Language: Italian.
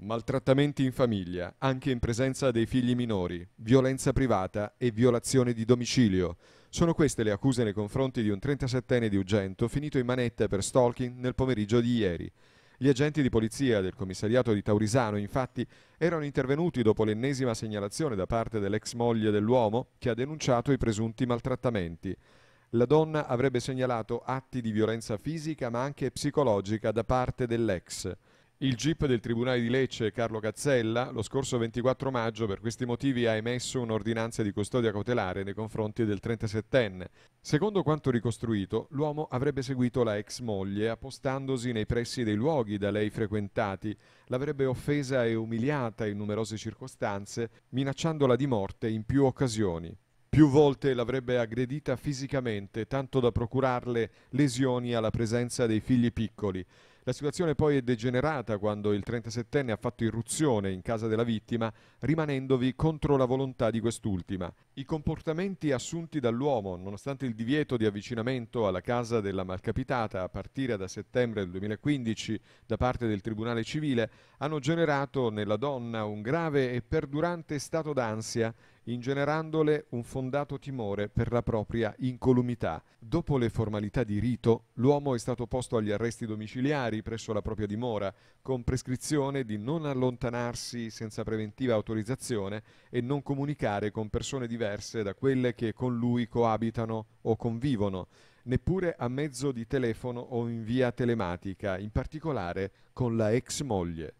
Maltrattamenti in famiglia, anche in presenza dei figli minori, violenza privata e violazione di domicilio. Sono queste le accuse nei confronti di un 37enne di Ugento finito in manette per stalking nel pomeriggio di ieri. Gli agenti di polizia del commissariato di Taurisano, infatti, erano intervenuti dopo l'ennesima segnalazione da parte dell'ex moglie dell'uomo che ha denunciato i presunti maltrattamenti. La donna avrebbe segnalato atti di violenza fisica ma anche psicologica da parte dell'ex. Il GIP del Tribunale di Lecce Carlo Cazzella lo scorso 24 maggio per questi motivi ha emesso un'ordinanza di custodia cautelare nei confronti del 37enne. Secondo quanto ricostruito, l'uomo avrebbe seguito la ex moglie appostandosi nei pressi dei luoghi da lei frequentati, l'avrebbe offesa e umiliata in numerose circostanze, minacciandola di morte in più occasioni. Più volte l'avrebbe aggredita fisicamente, tanto da procurarle lesioni alla presenza dei figli piccoli. La situazione poi è degenerata quando il 37enne ha fatto irruzione in casa della vittima, rimanendovi contro la volontà di quest'ultima. I comportamenti assunti dall'uomo, nonostante il divieto di avvicinamento alla casa della malcapitata a partire da settembre del 2015 da parte del Tribunale civile, hanno generato nella donna un grave e perdurante stato d'ansia ingenerandole un fondato timore per la propria incolumità. Dopo le formalità di rito, l'uomo è stato posto agli arresti domiciliari presso la propria dimora, con prescrizione di non allontanarsi senza preventiva autorizzazione e non comunicare con persone diverse da quelle che con lui coabitano o convivono, neppure a mezzo di telefono o in via telematica, in particolare con la ex moglie.